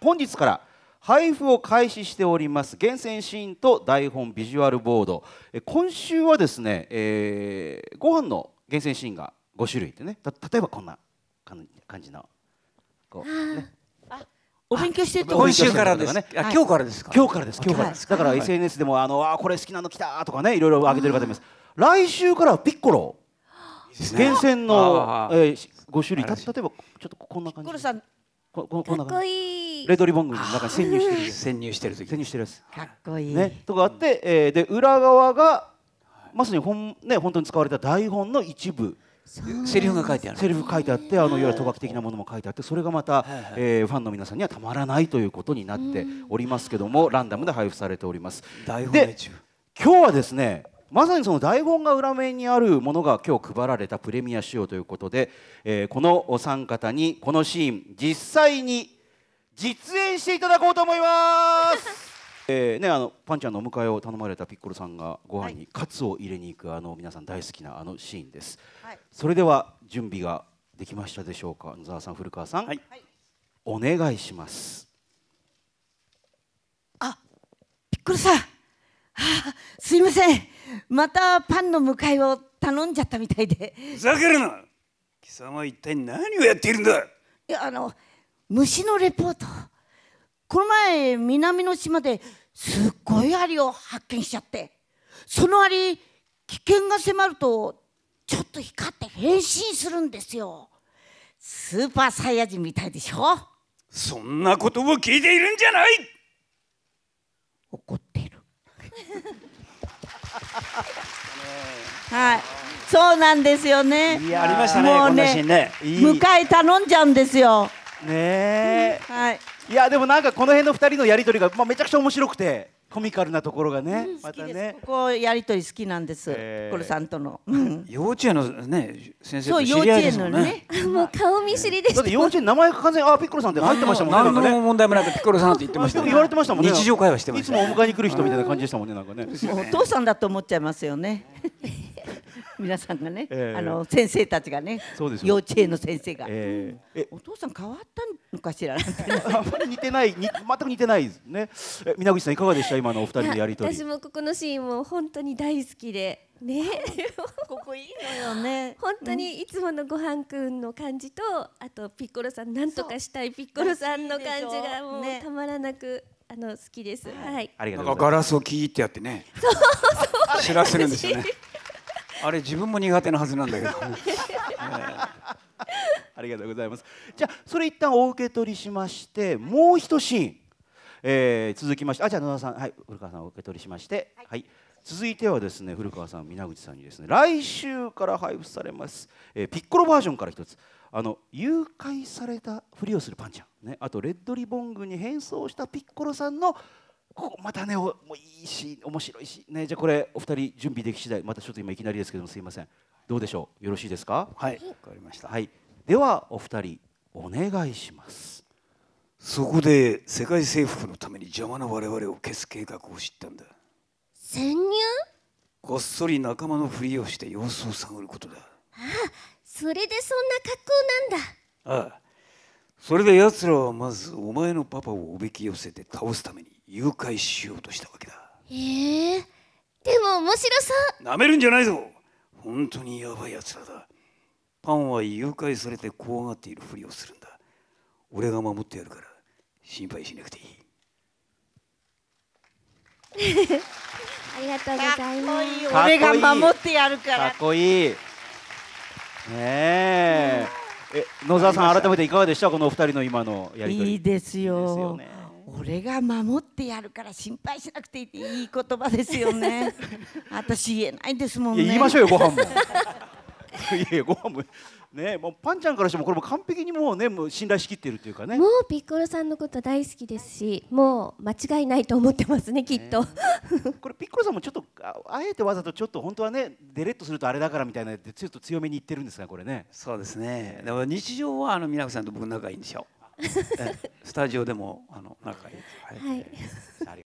本日から配布を開始しております厳選シーンと台本ビジュアルボード今週はですね、えー、ご飯の厳選シーンが5種類でね例えばこんな感じのこう、ね、お勉強してると今週からですね、はい、今日からですか今日からです今日からですだから SNS でもあのあこれ好きなの来たとかねいろいろ上げてる方います、来週からピッコロ源泉の、えー、5種類例えばちょっとこんな感じこここんな感じレッドリボングの中に潜入してる潜入してる時潜入してるやつかっこいい、ね、とかあって、えー、で裏側がまさに本,、ね、本当に使われた台本の一部セリフが書いてあるセリフ書いてあってあのいわゆる賭博的なものも書いてあってそれがまた、はえファンの皆さんにはたまらないということになっておりますけどもランダムで配布されております。台で今日はですねまさにその台本が裏面にあるものが今日配られたプレミア仕様ということで、えー、このお三方にこのシーン実際に実演していただこうと思います えーね、あのパンちゃんのお迎えを頼まれたピッコロさんがご飯にカツを入れに行くあの皆さん大好きなあのシーンです、はい、それでは準備ができましたでしょうか野沢さん古川さん、はい、お願いしますあピッコロさん、はあ、すいませんまたパンの迎えを頼んじゃったみたいでふざけるな貴様は一体何をやっているんだいやあの虫のレポートこの前南の島ですっごいアリを発見しちゃってそのアリ危険が迫るとちょっと光って変身するんですよスーパーサイヤ人みたいでしょそんなことを聞いているんじゃない怒ってるはい。そうなんですよね。いやありましたね。もうね、ね迎え頼んじゃうんですよ。ねえ、うん、はい。いやでもなんかこの辺の二人のやり取りが、まあ、めちゃくちゃ面白くてコミカルなところがね、またねこうやりとり好きなんです、えー、コルさんとの、幼稚園のね先生と知り合いですもんねもう顔見知りです。だって幼稚園名前完全にあピッコロさんって入ってましたもんね何の問題もなくピッコロさんって言ってました言われてましたもんね日常会話してましたいつもお迎えに来る人みたいな感じでしたもんねなんかねお父さんだと思っちゃいますよね 皆さんがね、あの先生たちがね幼稚園の先生が、えお父さん変わったんのかしら似てない全く似てないですね皆口さんいかがでした今のお二人のやりとり私もここのシーンも本当に大好きでね ここいいのよね本当にいつものごはんくんの感じとあとピッコロさんなんとかしたいピッコロさんの感じがもうたまらなくあの好きです。はい。ありがとうございます。ガラスをキーってやってね。そうそう。知らせるんですよね。あれ自分も苦手なはずなんだけど。ありがとうございますじゃあそれ一旦お受け取りしましてもう一シーン、えー、続きましてあじゃあ野田さんはい古川さんお受け取りしましてはい、はい続いてはですね古川さん皆口さんにですね来週から配布されます、えー、ピッコロバージョンから一つあの誘拐されたふりをするパンちゃん、ね、あとレッドリボン軍に変装したピッコロさんのここまたねおもういいし面白いしねじゃあこれお二人準備でき次第またちょっと今いきなりですけどもすいませんどうでしょうよろしいですかはいわかりましたはいではお二人お願いしますそこで世界征服のために邪魔な我々を消す計画を知ったんだ潜入こっそり仲間のふりをして様子を探ることだああそれでそんな格好なんだああそれで奴らはまずお前のパパをおびき寄せて倒すために誘拐しようとしたわけだへえでも面白そうなめるんじゃないぞ本当にやばい奴らだパンは誘拐されて怖がっているふりをするんだ俺が守ってやるから心配しなくていい ありがとうございますか俺が守ってやるからかっこいいねえ、え野沢さん改めていかがでしたこのお二人の今のやり取りいいですよ、ね、俺が守ってやるから心配しなくていいいい言葉ですよね 私言えないですもんね言いましょうよご飯も いやいやご飯もねもうパンちゃんからしてもこれも完璧にもうねもう信頼しきってるっていうかねもうピッコロさんのこと大好きですしもう間違いないと思ってますねきっと、ね、これピッコロさんもちょっとあえてわざとちょっと本当はねデレッとするとあれだからみたいなでちょっと強めに言ってるんですかこれねそうですねだから日常はあの皆さんと僕仲いいんですよ スタジオでもあの仲いいです。はい。はい